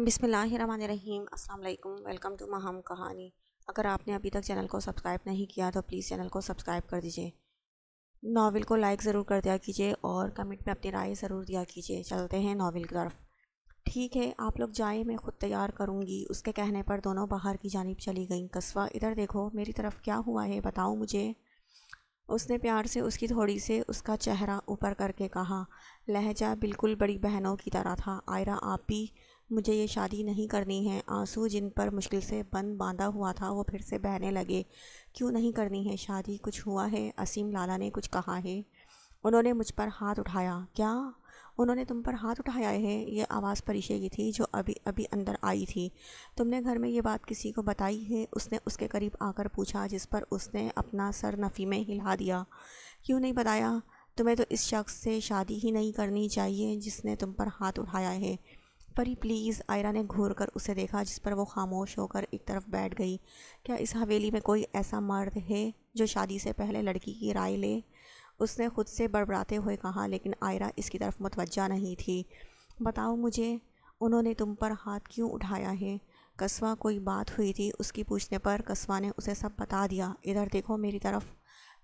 बिसमीम् अल्लाम welcome to Meham कहानी अगर आपने अभी तक चैनल को सब्सक्राइब नहीं किया तो प्लीज़ चैनल को सब्सक्राइब कर दीजिए नावल को लाइक ज़रूर कर दिया कीजिए और कमेंट में अपनी राय ज़रूर दिया कीजिए चलते हैं नावल की तरफ ठीक है आप लोग जाए मैं ख़ुद तैयार करूँगी उसके कहने पर दोनों बाहर की जानब चली गई कस्बा इधर देखो मेरी तरफ क्या हुआ है बताओ मुझे उसने प्यार से उसकी थोड़ी से उसका चेहरा ऊपर करके कहा लहजा बिल्कुल बड़ी बहनों की तरह था आयरा आप भी मुझे ये शादी नहीं करनी है आंसू जिन पर मुश्किल से बंद बांधा हुआ था वो फिर से बहने लगे क्यों नहीं करनी है शादी कुछ हुआ है असीम लाला ने कुछ कहा है उन्होंने मुझ पर हाथ उठाया क्या उन्होंने तुम पर हाथ उठाया है ये आवाज़ परिशे की थी जो अभी अभी अंदर आई थी तुमने घर में ये बात किसी को बताई है उसने उसके करीब आकर पूछा जिस पर उसने अपना सर नफ़ी में हिला दिया क्यों नहीं बताया तुम्हें तो इस शख्स से शादी ही नहीं करनी चाहिए जिसने तुम पर हाथ उठाया है परी प्लीज़ आयरा ने घूर कर उसे देखा जिस पर वो खामोश होकर एक तरफ बैठ गई क्या इस हवेली में कोई ऐसा मर्द है जो शादी से पहले लड़की की राय ले उसने खुद से बड़बड़ाते हुए कहा लेकिन आयरा इसकी तरफ मुतवजा नहीं थी बताओ मुझे उन्होंने तुम पर हाथ क्यों उठाया है कस्वा कोई बात हुई थी उसकी पूछने पर कस्वा ने उसे सब बता दिया इधर देखो मेरी तरफ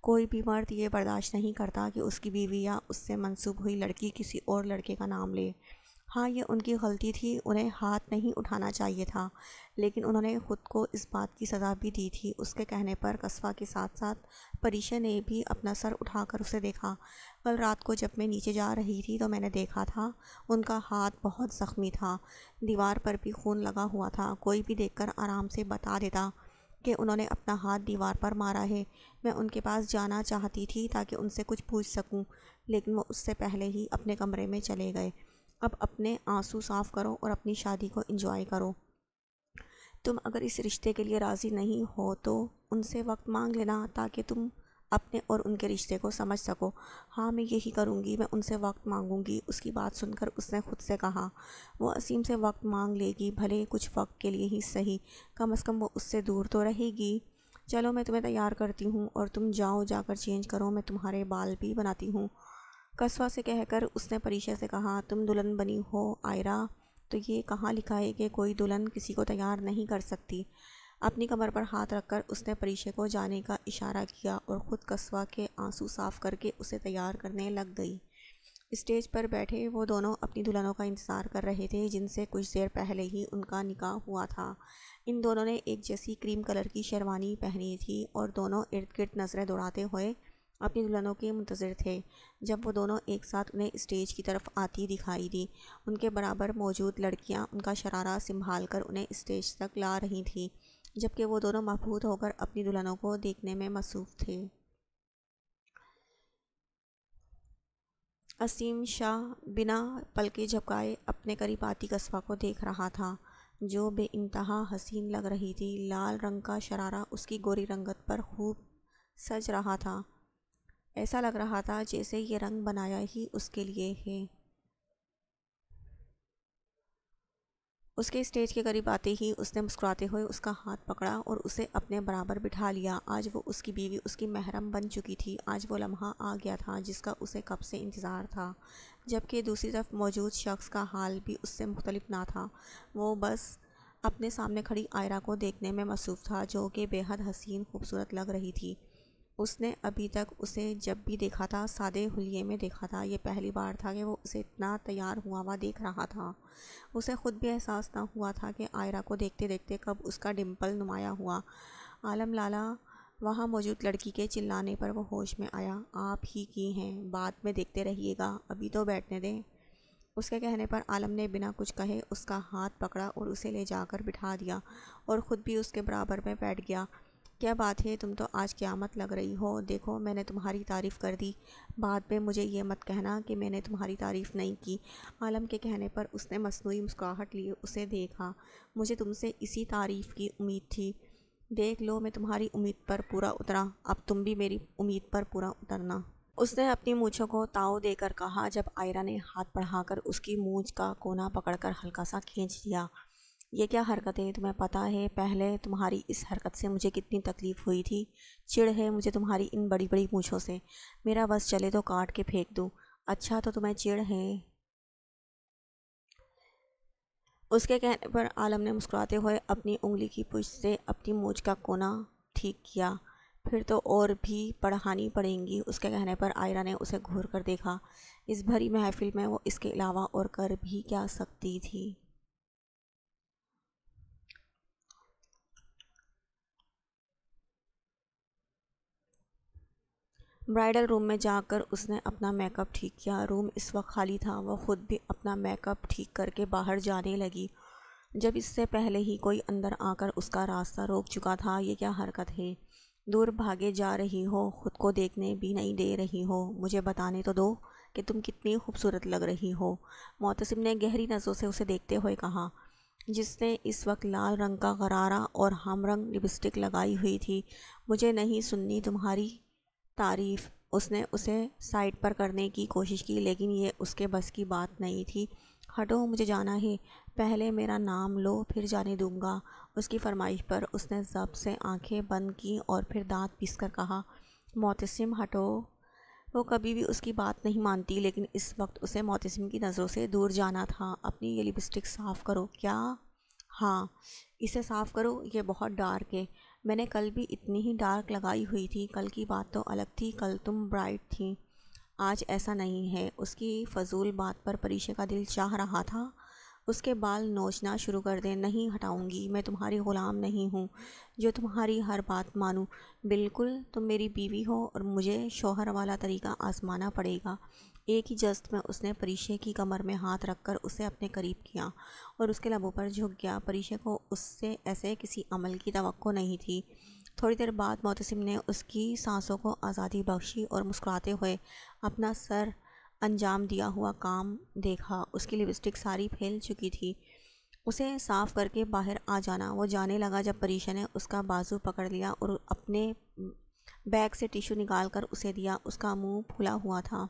कोई भी मर्द ये बर्दाश्त नहीं करता कि उसकी बीवी या उससे मंसूब हुई लड़की किसी और लड़के का नाम ले हाँ ये उनकी गलती थी उन्हें हाथ नहीं उठाना चाहिए था लेकिन उन्होंने ख़ुद को इस बात की सज़ा भी दी थी उसके कहने पर कस्बा के साथ साथ परीशा ने भी अपना सर उठाकर उसे देखा कल रात को जब मैं नीचे जा रही थी तो मैंने देखा था उनका हाथ बहुत ज़ख्मी था दीवार पर भी खून लगा हुआ था कोई भी देख आराम से बता देता कि उन्होंने अपना हाथ दीवार पर मारा है मैं उनके पास जाना चाहती थी ताकि उनसे कुछ पूछ सकूं लेकिन वो उससे पहले ही अपने कमरे में चले गए अब अपने आंसू साफ़ करो और अपनी शादी को इंजॉय करो तुम अगर इस रिश्ते के लिए राज़ी नहीं हो तो उनसे वक्त मांग लेना ताकि तुम अपने और उनके रिश्ते को समझ सको हाँ मैं यही करूँगी मैं उनसे वक्त मांगूँगी उसकी बात सुनकर उसने खुद से कहा वो असीम से वक्त मांग लेगी भले कुछ वक्त के लिए ही सही कम अज़ कम वो उससे दूर तो रहेगी चलो मैं तुम्हें तैयार करती हूँ और तुम जाओ जाकर चेंज करो मैं तुम्हारे बाल भी बनाती हूँ कस्वा से कहकर उसने परीक्षा से कहा तुम दुल्हन बनी हो आयरा तो ये कहाँ लिखा है कि कोई दुल्हन किसी को तैयार नहीं कर सकती अपनी कमर पर हाथ रखकर उसने परीक्षा को जाने का इशारा किया और ख़ुद कस्वा के आंसू साफ करके उसे तैयार करने लग गई स्टेज पर बैठे वो दोनों अपनी दुल्हनों का इंतज़ार कर रहे थे जिनसे कुछ देर पहले ही उनका निकाह हुआ था इन दोनों ने एक जैसी क्रीम कलर की शेरवानी पहनी थी और दोनों इर्द गिर्द नज़रें दौड़ाते हुए अपनी दुल्हनों के मुंतज़र थे जब वो दोनों एक साथ उन्हें स्टेज की तरफ आती दिखाई दी उनके बराबर मौजूद लड़कियां उनका शरारा संभाल कर उन्हें स्टेज तक ला रही थीं जबकि वो दोनों महफूत होकर अपनी दुल्हनों को देखने में मसरूफ़ थे असीम शाह बिना पल के झपकाए अपने करीब आती कस्बा को देख रहा था जो बे इंतहा हसीन लग रही थी लाल रंग का शरारा उसकी गोरी रंगत पर खूब सज रहा था ऐसा लग रहा था जैसे ये रंग बनाया ही उसके लिए है उसके स्टेज के करीब आते ही उसने मुस्कुराते हुए उसका हाथ पकड़ा और उसे अपने बराबर बिठा लिया आज वो उसकी बीवी उसकी महरम बन चुकी थी आज वो लम्हा आ गया था जिसका उसे कब से इंतज़ार था जबकि दूसरी तरफ मौजूद शख्स का हाल भी उससे मुख्तलिफ ना था वो बस अपने सामने खड़ी आयरा को देखने में मसरूफ़ था जो कि बेहद हसीन खूबसूरत लग रही थी उसने अभी तक उसे जब भी देखा था सादे हुलिये में देखा था ये पहली बार था कि वो उसे इतना तैयार हुआ हुआ देख रहा था उसे ख़ुद भी एहसास ना हुआ था कि आयरा को देखते देखते कब उसका डिम्पल नुमाया हुआ आलम लाला वहाँ मौजूद लड़की के चिल्लाने पर वो होश में आया आप ही की हैं बाद में देखते रहिएगा अभी तो बैठने दें उसके कहने पर आलम ने बिना कुछ कहे उसका हाथ पकड़ा और उसे ले जाकर बिठा दिया और ख़ुद भी उसके बराबर में बैठ गया क्या बात है तुम तो आज क़्यामत लग रही हो देखो मैंने तुम्हारी तारीफ़ कर दी बाद में मुझे ये मत कहना कि मैंने तुम्हारी तारीफ़ नहीं की आलम के कहने पर उसने मसनू मुस्काहट लिए उसे देखा मुझे तुमसे इसी तारीफ़ की उम्मीद थी देख लो मैं तुम्हारी उम्मीद पर पूरा उतरा अब तुम भी मेरी उम्मीद पर पूरा उतरना उसने अपनी मूछों को ताव देकर कहा जब आयरा ने हाथ बढ़ाकर उसकी मूछ का कोना पकड़कर हल्का सा खींच दिया ये क्या हरकत है तुम्हें पता है पहले तुम्हारी इस हरकत से मुझे कितनी तकलीफ़ हुई थी चिड़ है मुझे तुम्हारी इन बड़ी बड़ी पूछों से मेरा बस चले तो काट के फेंक दूँ अच्छा तो तुम्हें चिड़ है उसके कहने पर आलम ने मुस्कुराते हुए अपनी उंगली की पुश से अपनी मोज का कोना ठीक किया फिर तो और भी पढ़ानी पड़ेंगी उसके कहने पर आयरा ने उसे घूर कर देखा इस भरी महफिल में वो इसके अलावा और कर भी क्या सकती थी ब्राइडल रूम में जाकर उसने अपना मेकअप ठीक किया रूम इस वक्त खाली था वह ख़ुद भी अपना मेकअप ठीक करके बाहर जाने लगी जब इससे पहले ही कोई अंदर आकर उसका रास्ता रोक चुका था ये क्या हरकत है दूर भागे जा रही हो खुद को देखने भी नहीं दे रही हो मुझे बताने तो दो कि तुम कितनी खूबसूरत लग रही हो मोतसिम ने गहरी नज़रों से उसे देखते हुए कहा जिसने इस वक्त लाल रंग का गरारा और हम रंग लिपस्टिक लगाई हुई थी मुझे नहीं सुननी तुम्हारी तारीफ़ उसने उसे साइड पर करने की कोशिश की लेकिन ये उसके बस की बात नहीं थी हटो मुझे जाना है पहले मेरा नाम लो फिर जाने दूंगा उसकी फरमाइश पर उसने ज़ब से आंखें बंद की और फिर दांत पीस कर कहा मोतसम हटो वो कभी भी उसकी बात नहीं मानती लेकिन इस वक्त उसे मोतसम की नज़रों से दूर जाना था अपनी ये लिपस्टिक साफ़ करो क्या हाँ इसे साफ़ करो ये बहुत डार्क है मैंने कल भी इतनी ही डार्क लगाई हुई थी कल की बात तो अलग थी कल तुम ब्राइट थी आज ऐसा नहीं है उसकी फजूल बात पर परीशे का दिल चाह रहा था उसके बाल नोचना शुरू कर दें नहीं हटाऊंगी मैं तुम्हारी ग़ुलाम नहीं हूँ जो तुम्हारी हर बात मानूँ बिल्कुल तुम मेरी बीवी हो और मुझे शोहर वाला तरीका आजमाना पड़ेगा एक ही जस्त में उसने परीक्षे की कमर में हाथ रखकर उसे अपने करीब किया और उसके लबों पर झुक गया परीशे को उससे ऐसे किसी अमल की तो नहीं थी थोड़ी देर बाद मोतसिम ने उसकी सांसों को आज़ादी बख्शी और मुस्कुराते हुए अपना सर अंजाम दिया हुआ काम देखा उसकी लिपस्टिक सारी फैल चुकी थी उसे साफ़ करके बाहर आ जाना वो जाने लगा जब परीशा ने उसका बाजू पकड़ लिया और अपने बैग से टिशू निकाल कर उसे दिया उसका मुंह फुला हुआ था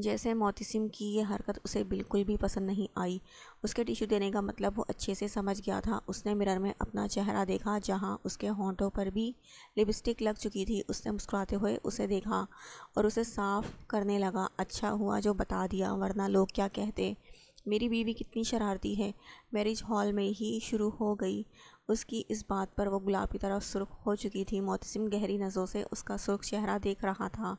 जैसे मोतिसिम की ये हरकत उसे बिल्कुल भी पसंद नहीं आई उसके टिशू देने का मतलब वो अच्छे से समझ गया था उसने मिरर में अपना चेहरा देखा जहाँ उसके होंठों पर भी लिपस्टिक लग चुकी थी उसने मुस्कुराते हुए उसे देखा और उसे साफ़ करने लगा अच्छा हुआ जो बता दिया वरना लोग क्या कहते मेरी बीवी कितनी शरारती है मैरिज हॉल में ही शुरू हो गई उसकी इस बात पर वो गुलाब की तरफ सुर्ख हो चुकी थी मोतसम गहरी नज़रों से उसका सुर्ख चेहरा देख रहा था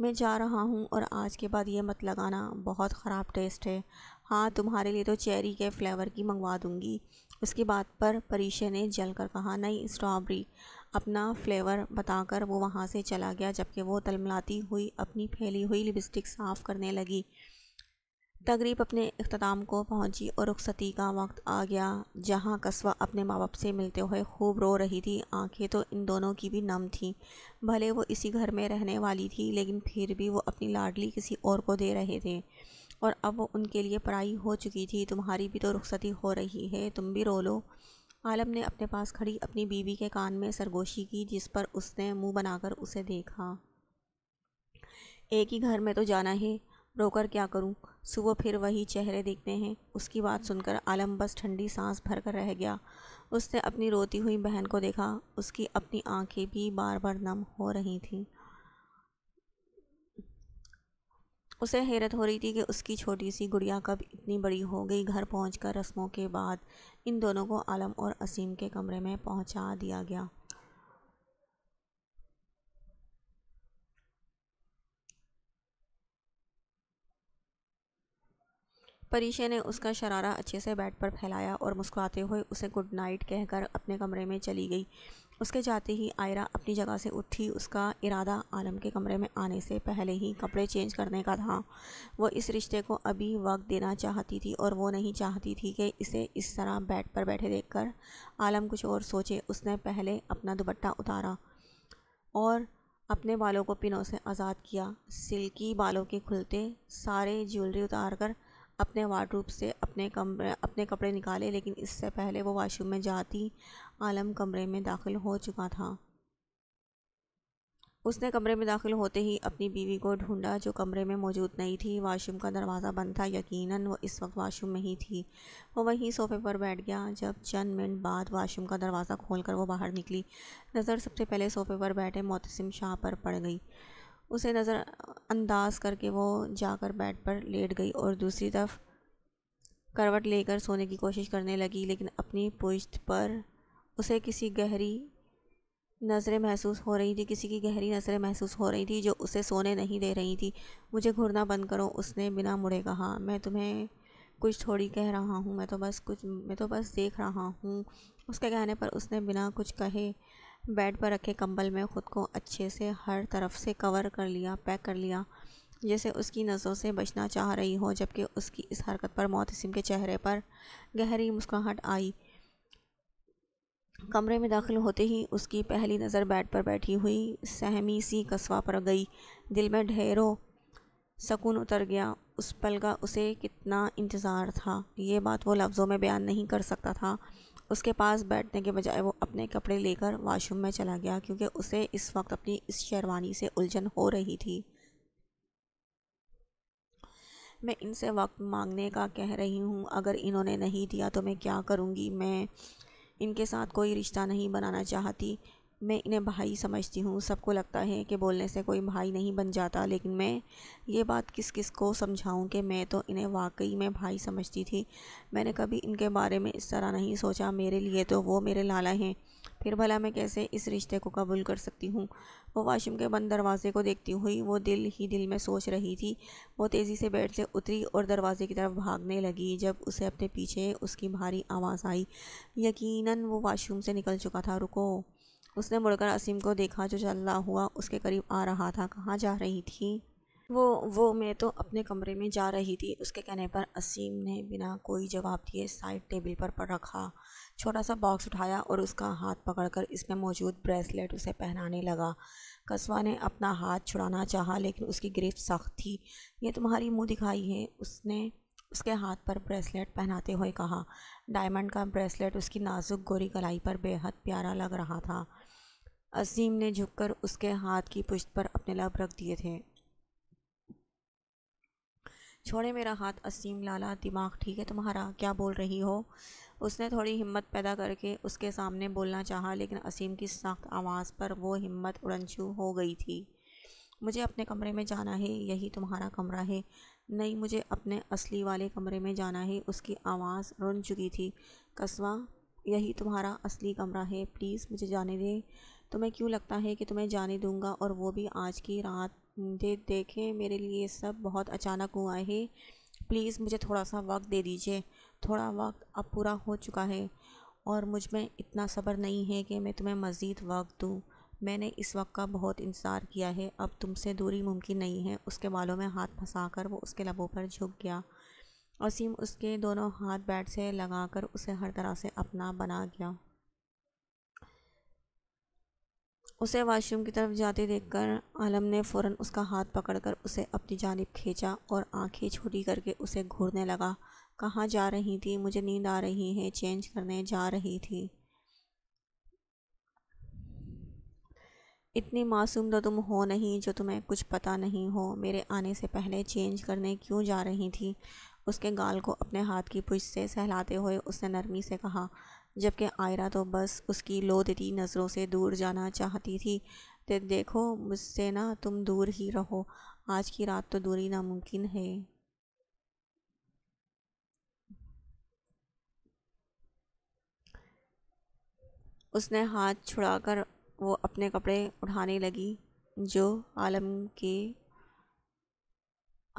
मैं जा रहा हूँ और आज के बाद ये मत लगाना बहुत ख़राब टेस्ट है हाँ तुम्हारे लिए तो चेरी के फ्लेवर की मंगवा दूँगी उसकी बात पर परीशे ने जल कर कहा नहीं स्ट्रॉबेरी अपना फ्लेवर बताकर वो वहाँ से चला गया जबकि वो तलमलाती हुई अपनी फैली हुई लिपस्टिक साफ़ करने लगी तकरीब अपने अख्ताम को पहुंची और रुखसती का वक्त आ गया जहां कस्बा अपने माँ बाप से मिलते हुए खूब रो रही थी आंखें तो इन दोनों की भी नम थीं भले वो इसी घर में रहने वाली थी लेकिन फिर भी वो अपनी लाडली किसी और को दे रहे थे और अब वो उनके लिए पराई हो चुकी थी तुम्हारी भी तो रुखसती हो रही है तुम भी रो लो आलम ने अपने पास खड़ी अपनी बीवी के कान में सरगोशी की जिस पर उसने मुँह बनाकर उसे देखा एक ही घर में तो जाना है रोकर क्या करूं? सुबह फिर वही चेहरे देखते हैं उसकी बात सुनकर आलम बस ठंडी सांस भर कर रह गया उसने अपनी रोती हुई बहन को देखा उसकी अपनी आंखें भी बार बार नम हो रही थीं उसे हैरत हो रही थी कि उसकी छोटी सी गुड़िया कब इतनी बड़ी हो गई घर पहुंचकर रस्मों के बाद इन दोनों को आलम और असीम के कमरे में पहुंचा दिया गया परीशे ने उसका शरारा अच्छे से बेड पर फैलाया और मुस्कुराते हुए उसे गुड नाइट कहकर अपने कमरे में चली गई उसके जाते ही आयरा अपनी जगह से उठी उसका इरादा आलम के कमरे में आने से पहले ही कपड़े चेंज करने का था वो इस रिश्ते को अभी वक्त देना चाहती थी और वो नहीं चाहती थी कि इसे इस तरह बेड पर बैठे देखकर आलम कुछ और सोचे उसने पहले अपना दुपट्टा उतारा और अपने बालों को पिनों से आज़ाद किया सिल्की बालों के खुलते सारे ज्वेलरी उतार कर अपने वार्डरूब से अपने कमरे अपने कपड़े निकाले लेकिन इससे पहले वो वाशरूम में जाती आलम कमरे में दाखिल हो चुका था उसने कमरे में दाखिल होते ही अपनी बीवी को ढूंढा जो कमरे में मौजूद नहीं थी वाशरूम का दरवाज़ा बंद था यकीनन वो इस वक्त वाशरूम में ही थी वो वहीं सोफे पर बैठ गया जब चंद मिनट बाद वाशरूम का दरवाज़ा खोलकर वो बाहर निकली नज़र सबसे पहले सोफे पर बैठे मोतसम शाह पर पड़ गई उसे नज़रअंदाज करके वो जाकर बेड पर लेट गई और दूसरी तरफ करवट लेकर सोने की कोशिश करने लगी लेकिन अपनी पुश्त पर उसे किसी गहरी नज़रें महसूस हो रही थी किसी की गहरी नज़रें महसूस हो रही थी जो उसे सोने नहीं दे रही थी मुझे घूरना बंद करो उसने बिना मुड़े कहा मैं तुम्हें कुछ थोड़ी कह रहा हूँ मैं तो बस कुछ मैं तो बस देख रहा हूँ उसके कहने पर उसने बिना कुछ कहे बेड पर रखे कंबल में ख़ुद को अच्छे से हर तरफ से कवर कर लिया पैक कर लिया जैसे उसकी नज़रों से बचना चाह रही हो जबकि उसकी इस हरकत पर मोतसिम के चेहरे पर गहरी मुस्कुराहट आई कमरे में दाखिल होते ही उसकी पहली नज़र बेड पर बैठी हुई सहमी सी कस्बा पर गई दिल में ढेरों सकून उतर गया उस पल का उसे कितना इंतज़ार था ये बात वो लफ्ज़ों में बयान नहीं कर सकता था उसके पास बैठने के बजाय वो अपने कपड़े लेकर वाशरूम में चला गया क्योंकि उसे इस वक्त अपनी इस शेरवानी से उलझन हो रही थी मैं इनसे वक्त मांगने का कह रही हूँ अगर इन्होंने नहीं दिया तो मैं क्या करूँगी मैं इनके साथ कोई रिश्ता नहीं बनाना चाहती मैं इन्हें भाई समझती हूँ सबको लगता है कि बोलने से कोई भाई नहीं बन जाता लेकिन मैं ये बात किस किस को समझाऊँ कि मैं तो इन्हें वाकई में भाई समझती थी मैंने कभी इनके बारे में इस तरह नहीं सोचा मेरे लिए तो वो मेरे लाला हैं फिर भला मैं कैसे इस रिश्ते को कबूल कर सकती हूँ वो वाशिम के बंद दरवाज़े को देखती हुई वो दिल ही दिल में सोच रही थी वो तेज़ी से बेड से उतरी और दरवाज़े की तरफ भागने लगी जब उसे अपने पीछे उसकी भारी आवाज़ आई यकीनन वो वाशरूम से निकल चुका था रुको उसने मुड़कर असीम को देखा जो चल हुआ उसके करीब आ रहा था कहाँ जा रही थी वो वो मैं तो अपने कमरे में जा रही थी उसके कहने पर असीम ने बिना कोई जवाब दिए साइड टेबल पर, पर रखा छोटा सा बॉक्स उठाया और उसका हाथ पकड़कर इसमें मौजूद ब्रेसलेट उसे पहनाने लगा कस्बा ने अपना हाथ छुड़ाना चाहा लेकिन उसकी गिरफ्त सख्त थी ये तुम्हारी मुँह दिखाई है उसने उसके हाथ पर ब्रेसलेट पहनाते हुए कहा डायमंड का ब्रेसलेट उसकी नाजुक गोरी कलाई पर बेहद प्यारा लग रहा था असीम ने झुककर उसके हाथ की पुश्त पर अपने लब रख दिए थे छोड़े मेरा हाथ असीम लाला दिमाग ठीक है तुम्हारा क्या बोल रही हो उसने थोड़ी हिम्मत पैदा करके उसके सामने बोलना चाहा लेकिन असीम की सख्त आवाज़ पर वो हिम्मत उड़नछू हो गई थी मुझे अपने कमरे में जाना है यही तुम्हारा कमरा है नहीं मुझे अपने असली वाले कमरे में जाना है उसकी आवाज़ रुन चुकी थी कस्बा यही तुम्हारा असली कमरा है प्लीज़ मुझे जाने दें तुम्हें तो क्यों लगता है कि तुम्हें जाने दूंगा और वो भी आज की रात दे देखें मेरे लिए सब बहुत अचानक हुआ है प्लीज़ मुझे थोड़ा सा वक्त दे दीजिए थोड़ा वक्त अब पूरा हो चुका है और मुझ में इतना सब्र नहीं है कि मैं तुम्हें मज़ीद वक्त दूँ मैंने इस वक्त का बहुत इंतज़ार किया है अब तुमसे दूरी मुमकिन नहीं है उसके बालों में हाथ फंसा कर वो उसके लबों पर झुक गया वसीम उसके दोनों हाथ बैट से लगाकर उसे हर तरह से अपना बना गया उसे वाशरूम की तरफ जाते देखकर आलम ने फ़ौरन उसका हाथ पकड़कर उसे अपनी जानब खींचा और आंखें छोटी करके उसे घूरने लगा कहाँ जा रही थी मुझे नींद आ रही है चेंज करने जा रही थी इतनी मासूम तो तुम हो नहीं जो तुम्हें कुछ पता नहीं हो मेरे आने से पहले चेंज करने क्यों जा रही थी उसके गाल को अपने हाथ की पुछ से सहलाते हुए उसने नरमी से कहा जबकि आयरा तो बस उसकी लोदती नज़रों से दूर जाना चाहती थी तो देखो मुझसे ना तुम दूर ही रहो आज की रात तो दूरी नामुमकिन है उसने हाथ छुड़ाकर वो अपने कपड़े उठाने लगी जो आलम के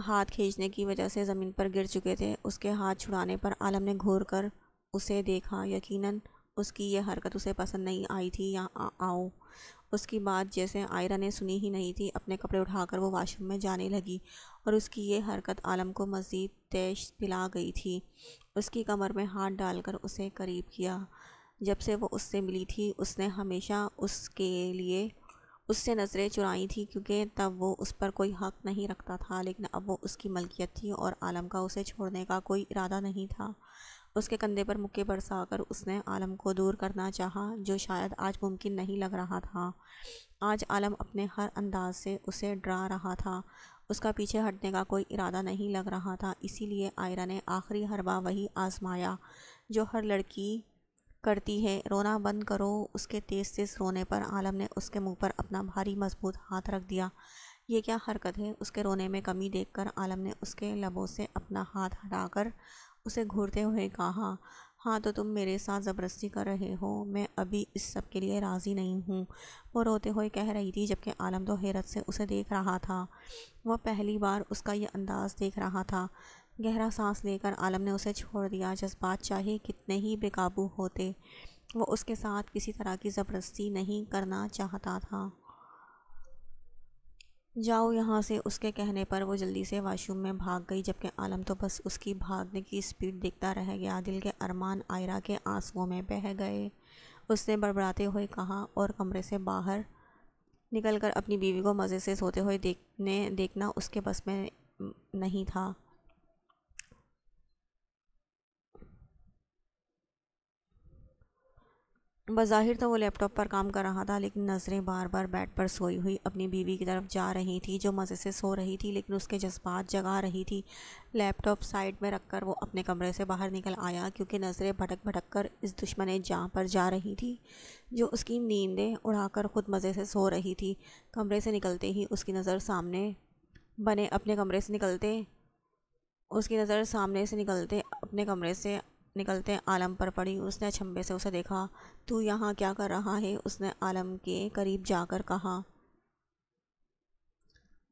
हाथ खींचने की वजह से ज़मीन पर गिर चुके थे उसके हाथ छुड़ाने पर आलम ने घूर कर उसे देखा यकीनन उसकी यह हरकत उसे पसंद नहीं आई थी या आ, आओ उसकी बात जैसे आयरा ने सुनी ही नहीं थी अपने कपड़े उठाकर वो वाशरूम में जाने लगी और उसकी ये हरकत आलम को मज़ीद तेज पिला गई थी उसकी कमर में हाथ डालकर उसे करीब किया जब से वो उससे मिली थी उसने हमेशा उसके लिए उससे नज़रें चुराई थी क्योंकि तब वो उस पर कोई हक नहीं रखता था लेकिन अब वो उसकी मलकियत थी और आलम का उसे छोड़ने का कोई इरादा नहीं था उसके कंधे पर मुक्के बरसाकर उसने आलम को दूर करना चाहा जो शायद आज मुमकिन नहीं लग रहा था आज आलम अपने हर अंदाज से उसे डरा रहा था उसका पीछे हटने का कोई इरादा नहीं लग रहा था इसीलिए आयरा ने आखिरी हरबा वही आजमाया जो हर लड़की करती है रोना बंद करो उसके तेज़ तेज़ रोने पर आलम ने उसके मुंह पर अपना भारी मजबूत हाथ रख दिया ये क्या हरकत है उसके रोने में कमी देखकर आलम ने उसके लबों से अपना हाथ हटाकर उसे घूरते हुए कहा हाँ तो तुम मेरे साथ ज़बरदस्ती कर रहे हो मैं अभी इस सब के लिए राज़ी नहीं हूँ वो रोते हुए कह रही थी जबकि आलम तो हैरत से उसे देख रहा था वह पहली बार उसका यह अंदाज़ देख रहा था गहरा सांस लेकर आलम ने उसे छोड़ दिया जज्बात चाहे कितने ही बेकाबू होते वो उसके साथ किसी तरह की ज़बरदस्ती नहीं करना चाहता था जाओ यहाँ से उसके कहने पर वो जल्दी से वाशरूम में भाग गई जबकि आलम तो बस उसकी भागने की स्पीड देखता रह गया दिल के अरमान आयरा के आंसुओं में बह गए उसने बड़बड़ाते हुए कहा और कमरे से बाहर निकलकर अपनी बीवी को मज़े से सोते हुए देखने देखना उसके बस में नहीं था बज़ाहिर तो वो लैपटॉप पर काम कर रहा था लेकिन नज़रें बार बार बेड पर सोई हुई अपनी बीवी की तरफ जा रही थी जो मज़े से सो रही थी लेकिन उसके जज्बात जगा रही थी लैपटॉप साइड में रखकर वो अपने कमरे से बाहर निकल आया क्योंकि नज़रें भटक भटक कर इस दुश्मन जहाँ पर जा रही थी जो उसकी नींदें उड़ाकर ख़ुद मज़े से सो रही थी कमरे से निकलते ही उसकी नज़र सामने बने अपने कमरे से निकलते उसकी नज़र सामने से निकलते अपने कमरे से निकलते आलम पर पड़ी उसने अचंभे से उसे देखा तू यहाँ क्या कर रहा है उसने आलम के करीब जाकर कहा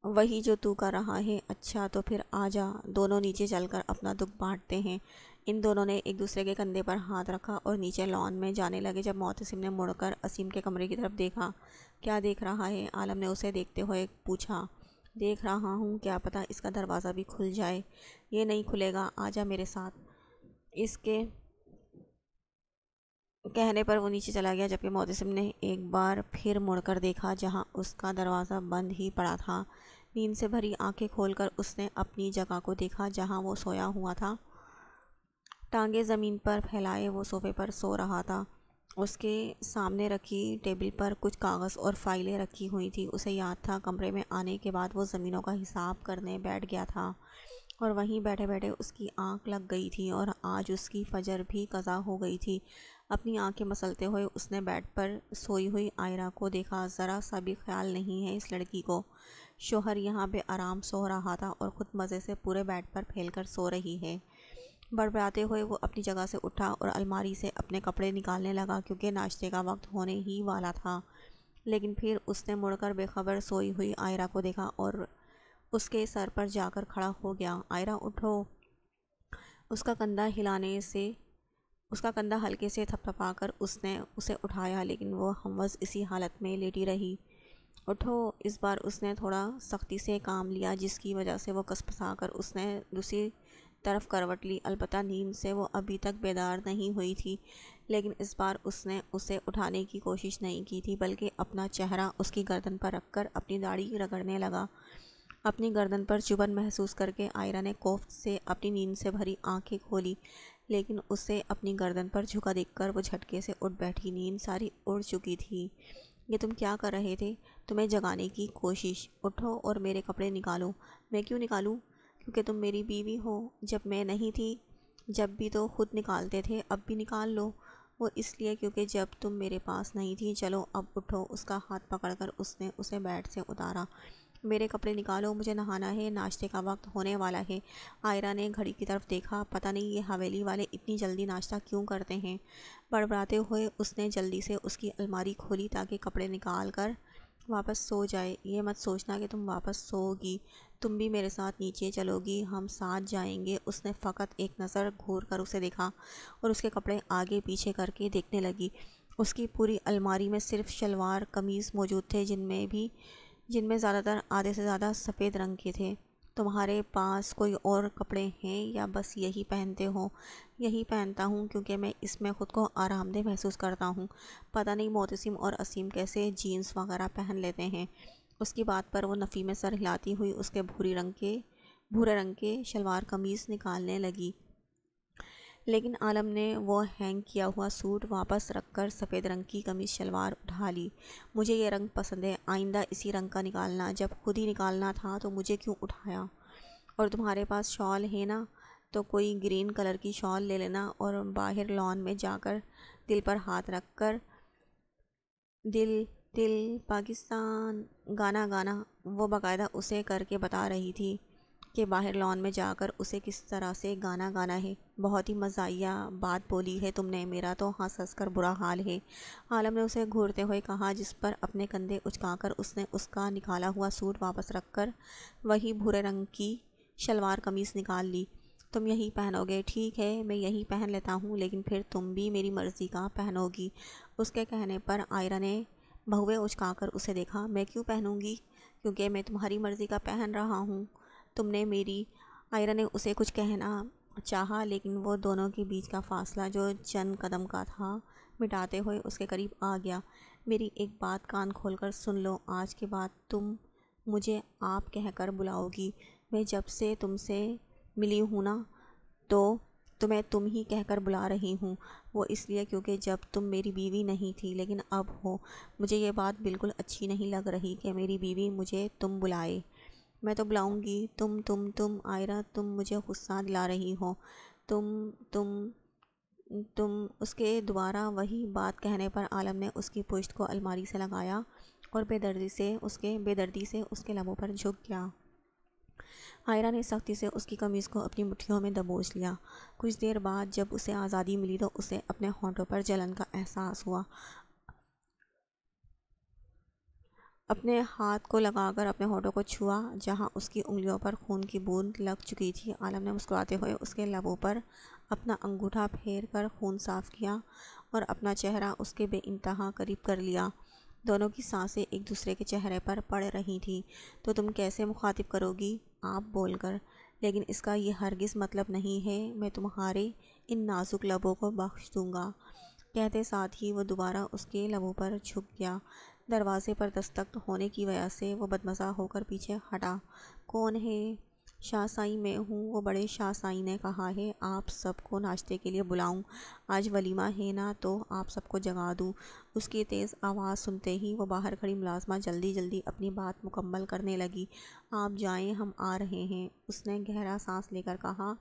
वही जो तू कर रहा है अच्छा तो फिर आ जा दोनों नीचे चलकर अपना दुख बांटते हैं इन दोनों ने एक दूसरे के कंधे पर हाथ रखा और नीचे लॉन में जाने लगे जब मोतसिम ने मुड़कर असीम के कमरे की तरफ देखा क्या देख रहा है आलम ने उसे देखते हुए पूछा देख रहा हूँ क्या पता इसका दरवाज़ा भी खुल जाए ये नहीं खुलेगा जा मेरे साथ इसके कहने पर वो नीचे चला गया जबकि मोहतसम ने एक बार फिर मुड़कर देखा जहां उसका दरवाज़ा बंद ही पड़ा था नींद से भरी आंखें खोलकर उसने अपनी जगह को देखा जहां वो सोया हुआ था टांगे ज़मीन पर फैलाए वो सोफे पर सो रहा था उसके सामने रखी टेबल पर कुछ कागज़ और फाइलें रखी हुई थी उसे याद था कमरे में आने के बाद वो ज़मीनों का हिसाब करने बैठ गया था और वहीं बैठे बैठे उसकी आंख लग गई थी और आज उसकी फजर भी कज़ा हो गई थी अपनी आंखें मसलते हुए उसने बेड पर सोई हुई आयरा को देखा ज़रा सा भी ख्याल नहीं है इस लड़की को शोहर यहाँ पे आराम सो रहा था और ख़ुद मज़े से पूरे बेड पर फैल कर सो रही है बड़बड़ाते हुए वो अपनी जगह से उठा और अलमारी से अपने कपड़े निकालने लगा क्योंकि नाश्ते का वक्त होने ही वाला था लेकिन फिर उसने मुड़कर बेखबर सोई हुई आयरा को देखा और उसके सर पर जाकर खड़ा हो गया आयरा उठो उसका कंधा हिलाने से उसका कंधा हल्के से थपथपाकर उसने उसे उठाया लेकिन वो हमवस इसी हालत में लेटी रही उठो इस बार उसने थोड़ा सख्ती से काम लिया जिसकी वजह से वो कसपसा कर उसने दूसरी तरफ करवट ली अलबत् नींद से वो अभी तक बेदार नहीं हुई थी लेकिन इस बार उसने उसे उठाने की कोशिश नहीं की थी बल्कि अपना चेहरा उसकी गर्दन पर रखकर अपनी दाढ़ी रगड़ने लगा अपनी गर्दन पर चुभन महसूस करके आयरा ने कोफ्त से अपनी नींद से भरी आंखें खोली लेकिन उसे अपनी गर्दन पर झुका देखकर वो झटके से उठ बैठी नींद सारी उड़ चुकी थी ये तुम क्या कर रहे थे तुम्हें जगाने की कोशिश उठो और मेरे कपड़े निकालो मैं क्यों निकालूँ क्योंकि तुम मेरी बीवी हो जब मैं नहीं थी जब भी तो खुद निकालते थे अब भी निकाल लो वो इसलिए क्योंकि जब तुम मेरे पास नहीं थी चलो अब उठो उसका हाथ पकड़कर उसने उसे बेड से उतारा मेरे कपड़े निकालो मुझे नहाना है नाश्ते का वक्त होने वाला है आयरा ने घड़ी की तरफ देखा पता नहीं ये हवेली वाले इतनी जल्दी नाश्ता क्यों करते हैं बड़बड़ाते हुए उसने जल्दी से उसकी अलमारी खोली ताकि कपड़े निकाल कर वापस सो जाए ये मत सोचना कि तुम वापस सोगी तुम भी मेरे साथ नीचे चलोगी हम साथ जाएंगे उसने फ़कत एक नज़र घूर कर उसे देखा और उसके कपड़े आगे पीछे करके देखने लगी उसकी पूरी अलमारी में सिर्फ शलवार कमीज़ मौजूद थे जिनमें भी जिनमें ज़्यादातर आधे से ज़्यादा सफ़ेद रंग के थे तुम्हारे पास कोई और कपड़े हैं या बस यही पहनते हो यही पहनता हूँ क्योंकि मैं इसमें ख़ुद को आरामदेह महसूस करता हूँ पता नहीं मोतसिम और असीम कैसे जीन्स वगैरह पहन लेते हैं उसकी बात पर वो नफ़ी में सर हिलाती हुई उसके भूरी रंग के भूरे रंग के शलवार कमीज़ निकालने लगी लेकिन आलम ने वह हैंग किया हुआ सूट वापस रखकर सफ़ेद रंग की कमीज़ शलवार उठा ली मुझे ये रंग पसंद है आइंदा इसी रंग का निकालना जब खुद ही निकालना था तो मुझे क्यों उठाया और तुम्हारे पास शॉल है ना तो कोई ग्रीन कलर की शॉल ले लेना और बाहर लॉन में जाकर दिल पर हाथ रख कर दिल दिल पाकिस्तान गाना गाना वो बाकायदा उसे करके बता रही थी के बाहर लॉन में जाकर उसे किस तरह से गाना गाना है बहुत ही मज़ाहिया बात बोली है तुमने मेरा तो हंस हंस कर बुरा हाल है आलम ने उसे घूरते हुए कहा जिस पर अपने कंधे उचकाकर उसने उसका निकाला हुआ सूट वापस रखकर वही भूरे रंग की शलवार कमीज़ निकाल ली तुम यही पहनोगे ठीक है मैं यही पहन लेता हूँ लेकिन फिर तुम भी मेरी मर्ज़ी का पहनोगी उसके कहने पर आयरा ने बहुए उचकाकर उसे देखा मैं क्यों पहनूँगी क्योंकि मैं तुम्हारी मर्ज़ी का पहन रहा हूँ तुमने मेरी आयरा ने उसे कुछ कहना चाहा लेकिन वो दोनों के बीच का फासला जो चंद कदम का था मिटाते हुए उसके करीब आ गया मेरी एक बात कान खोलकर सुन लो आज के बाद तुम मुझे आप कहकर बुलाओगी मैं जब से तुमसे मिली हूँ ना तो तुम्हें तुम ही कहकर बुला रही हूँ वो इसलिए क्योंकि जब तुम मेरी बीवी नहीं थी लेकिन अब हो मुझे ये बात बिल्कुल अच्छी नहीं लग रही कि मेरी बीवी मुझे तुम बुलाए मैं तो बुलाऊंगी तुम तुम तुम आयरा तुम मुझे गुस्सा दिला रही हो तुम तुम तुम उसके दोबारा वही बात कहने पर आलम ने उसकी पुश्त को अलमारी से लगाया और बेदर्दी से उसके बेदर्दी से उसके लबों पर झुक गया आयरा ने सख्ती से उसकी कमीज़ को अपनी मुट्ठियों में दबोच लिया कुछ देर बाद जब उसे आज़ादी मिली तो उसे अपने होंठों पर जलन का एहसास हुआ अपने हाथ को लगाकर अपने होठों को छुआ जहां उसकी उंगलियों पर खून की बूंद लग चुकी थी आलम ने मुस्कुराते हुए उसके लबों पर अपना अंगूठा फेर कर खून साफ किया और अपना चेहरा उसके बेानतहा करीब कर लिया दोनों की सांसें एक दूसरे के चेहरे पर पड़ रही थी तो तुम कैसे मुखातिब करोगी आप बोलकर लेकिन इसका यह हरगिज़ मतलब नहीं है मैं तुम्हारे इन नाजुक लबों को बख्श दूँगा कहते साथ ही वह दोबारा उसके लबों पर झुक गया दरवाज़े पर दस्तक होने की वजह से वो बदमज़ा होकर पीछे हटा कौन है शाह मैं हूँ वो बड़े शाह साई ने कहा है आप सबको नाश्ते के लिए बुलाऊं आज वलीमा है ना तो आप सबको जगा दूँ उसकी तेज़ आवाज़ सुनते ही वो बाहर खड़ी मुलाजमा जल्दी जल्दी अपनी बात मुकम्मल करने लगी आप जाएं हम आ रहे हैं उसने गहरा सांस लेकर कहा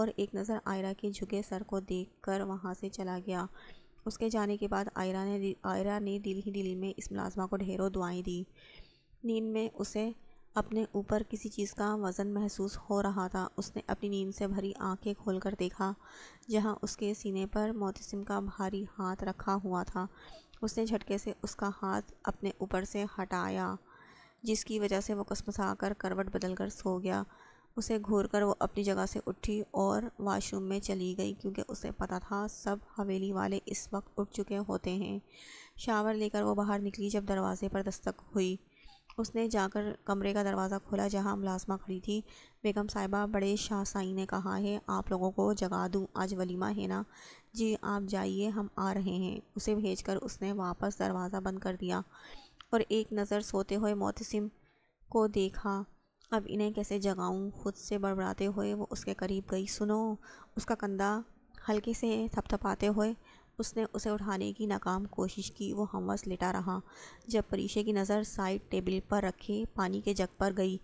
और एक नज़र आयरा के झुके सर को देख कर वहाँ से चला गया उसके जाने के बाद आयरा ने आयरा ने दिल ही दिल में इस मुलाजमा को ढेरों दुआएं दी नींद में उसे अपने ऊपर किसी चीज़ का वज़न महसूस हो रहा था उसने अपनी नींद से भरी आंखें खोलकर देखा जहां उसके सीने पर मोतसिम का भारी हाथ रखा हुआ था उसने झटके से उसका हाथ अपने ऊपर से हटाया जिसकी वजह से वो कसमसा सा करवट बदल कर सो गया उसे घूर कर वो अपनी जगह से उठी और वॉशरूम में चली गई क्योंकि उसे पता था सब हवेली वाले इस वक्त उठ चुके होते हैं शावर लेकर वो बाहर निकली जब दरवाज़े पर दस्तक हुई उसने जाकर कमरे का दरवाज़ा खोला जहाँ मुलाजमा खड़ी थी बेगम साहिबा बड़े शाहसाई ने कहा है आप लोगों को जगा दूँ आज वलीमा है ना जी आप जाइए हम आ रहे हैं उसे कर उसने वापस दरवाज़ा बंद कर दिया और एक नज़र सोते हुए मोतसिम को देखा अब इन्हें कैसे जगाऊं खुद से बड़बड़ाते हुए वो उसके करीब गई सुनो उसका कंधा हल्के से थपथपाते हुए उसने उसे उठाने की नाकाम कोशिश की वो हमवस लेटा रहा जब परीशे की नज़र साइड टेबल पर रखे पानी के जग पर गई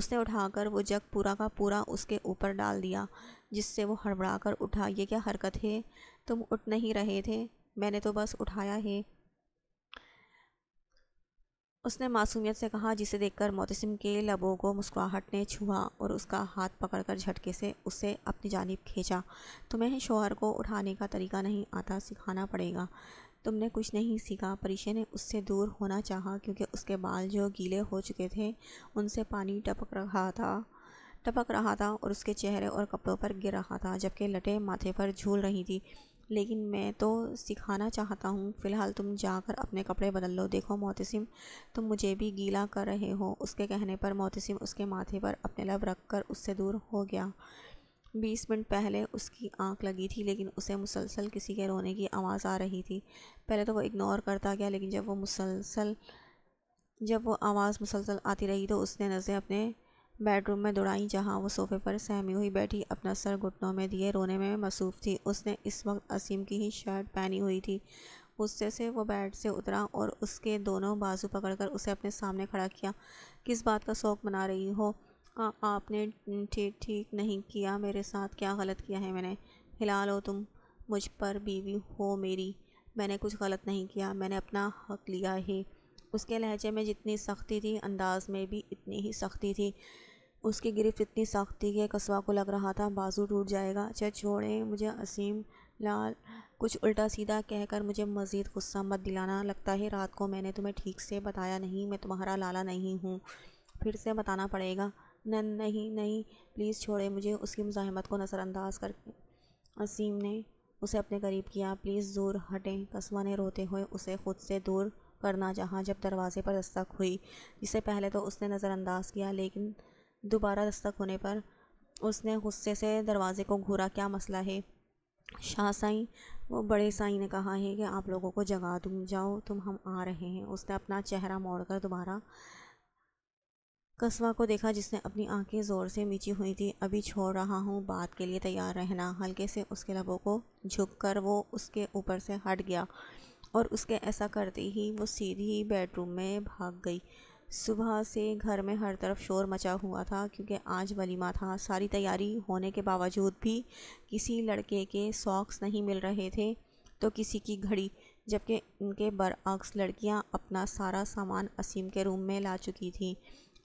उसने उठाकर वो जग पूरा का पूरा उसके ऊपर डाल दिया जिससे वो हड़बड़ा कर उठा ये क्या हरकत है तुम उठ नहीं रहे थे मैंने तो बस उठाया है उसने मासूमियत से कहा जिसे देखकर मोतसम के लबों को मुस्कुराहट ने छुआ और उसका हाथ पकड़कर झटके से उसे अपनी जानब खींचा तुम्हें शोहर को उठाने का तरीका नहीं आता सिखाना पड़ेगा तुमने कुछ नहीं सीखा परिशे ने उससे दूर होना चाहा क्योंकि उसके बाल जो गीले हो चुके थे उनसे पानी टपक रहा था टपक रहा था और उसके चेहरे और कपड़ों पर गिर रहा था जबकि लटे माथे पर झूल रही थी लेकिन मैं तो सिखाना चाहता हूँ फ़िलहाल तुम जाकर अपने कपड़े बदल लो देखो मोतसिम तुम मुझे भी गीला कर रहे हो उसके कहने पर मोतसिम उसके माथे पर अपने लब रख कर उससे दूर हो गया बीस मिनट पहले उसकी आंख लगी थी लेकिन उसे मुसलसल किसी के रोने की आवाज़ आ रही थी पहले तो वो इग्नोर करता गया लेकिन जब वो मुसलसल जब वो आवाज़ मुसलसल आती रही तो उसने नज़रें अपने बेडरूम में दौड़ाई जहां वो सोफे पर सहमी हुई बैठी अपना सर घुटनों में दिए रोने में मसरूफ़ थी उसने इस वक्त असीम की ही शर्ट पहनी हुई थी गुस्से से वो बेड से उतरा और उसके दोनों बाजू पकड़कर उसे अपने सामने खड़ा किया किस बात का शौक़ मना रही हो आ, आपने ठीक ठीक नहीं किया मेरे साथ क्या गलत किया है मैंने हिलाल हो तुम मुझ पर बीवी हो मेरी मैंने कुछ गलत नहीं किया मैंने अपना हक लिया है उसके लहजे में जितनी सख्ती थी अंदाज़ में भी इतनी ही सख्ती थी उसकी गिरफ़्त इतनी सख्त थी कि कस्बा को लग रहा था बाजू टूट जाएगा चाहे अच्छा, छोड़ें मुझे असीम लाल कुछ उल्टा सीधा कहकर मुझे मज़ीद गुस्सा मत दिलाना लगता है रात को मैंने तुम्हें ठीक से बताया नहीं मैं तुम्हारा लाला नहीं हूँ फिर से बताना पड़ेगा न नहीं नहीं प्लीज़ छोड़े मुझे उसकी मुजाहमत को नज़रअंदाज करके असीम ने उसे अपने करीब किया प्लीज़ दूर हटें कस्बा ने रोते हुए उसे ख़ुद से दूर करना चाहा जब दरवाज़े पर दस्तक हुई जिसे पहले तो उसने नज़रअंदाज किया लेकिन दोबारा दस्तक होने पर उसने गुस्से से दरवाज़े को घूरा क्या मसला है शाह साई वो बड़े साई ने कहा है कि आप लोगों को जगा दूँ जाओ तुम हम आ रहे हैं उसने अपना चेहरा मोड़कर दोबारा कस्बा को देखा जिसने अपनी आंखें ज़ोर से मीची हुई थी अभी छोड़ रहा हूँ बात के लिए तैयार रहना हल्के से उसके लबों को झुककर वो उसके ऊपर से हट गया और उसके ऐसा करते ही वो सीधी बेडरूम में भाग गई सुबह से घर में हर तरफ शोर मचा हुआ था क्योंकि आज वलीमा था सारी तैयारी होने के बावजूद भी किसी लड़के के सॉक्स नहीं मिल रहे थे तो किसी की घड़ी जबकि उनके बरअक्स लड़कियां अपना सारा सामान असीम के रूम में ला चुकी थी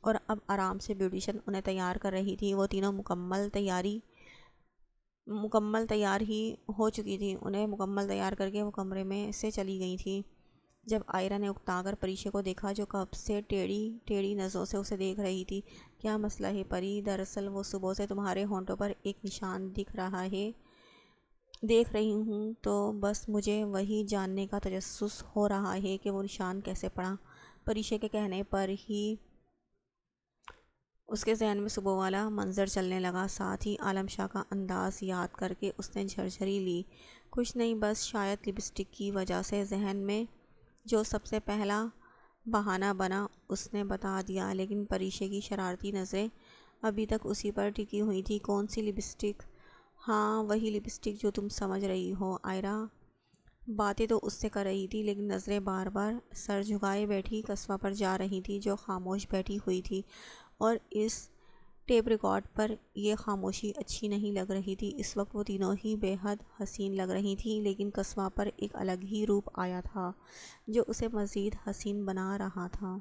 और अब आराम से ब्यूटिशन उन्हें तैयार कर रही थी वो तीनों मुकम्मल तैयारी मुकम्मल तैयार ही हो चुकी थी उन्हें मुकम्मल तैयार करके वो कमरे में से चली गई थी जब आयरा ने उगताकर परीशे को देखा जो कब से टेढ़ी टेढ़ी नज़रों से उसे देख रही थी क्या मसला है परी दरअसल वो सुबह से तुम्हारे होंठों पर एक निशान दिख रहा है देख रही हूँ तो बस मुझे वही जानने का तजस हो रहा है कि वो निशान कैसे पड़ा परीशे के कहने पर ही उसके जहन में सुबह वाला मंज़र चलने लगा साथ ही आलम शाह का अंदाज़ याद करके उसने झरझरी ली कुछ नहीं बस शायद लिपस्टिक की वजह से जहन में जो सबसे पहला बहाना बना उसने बता दिया लेकिन परीशे की शरारती नज़रें अभी तक उसी पर टिकी हुई थी कौन सी लिपस्टिक हाँ वही लिपस्टिक जो तुम समझ रही हो आयरा बातें तो उससे कर रही थी लेकिन नज़रें बार बार सर झुकाए बैठी कस्बा पर जा रही थी जो खामोश बैठी हुई थी और इस टेप रिकॉर्ड पर यह खामोशी अच्छी नहीं लग रही थी इस वक्त वो तीनों ही बेहद हसीन लग रही थी लेकिन कस्बा पर एक अलग ही रूप आया था जो उसे मज़ीद हसीन बना रहा था